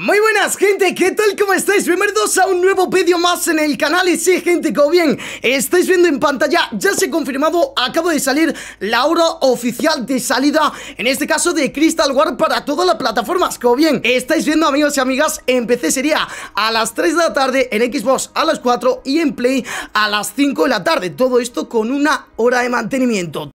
Muy buenas gente, ¿qué tal? ¿Cómo estáis? Bienvenidos a un nuevo vídeo más en el canal Y sí gente, como bien estáis viendo en pantalla Ya se ha confirmado, acabo de salir la hora oficial de salida En este caso de Crystal War para todas las plataformas Como bien estáis viendo amigos y amigas En PC sería a las 3 de la tarde En Xbox a las 4 y en Play a las 5 de la tarde Todo esto con una hora de mantenimiento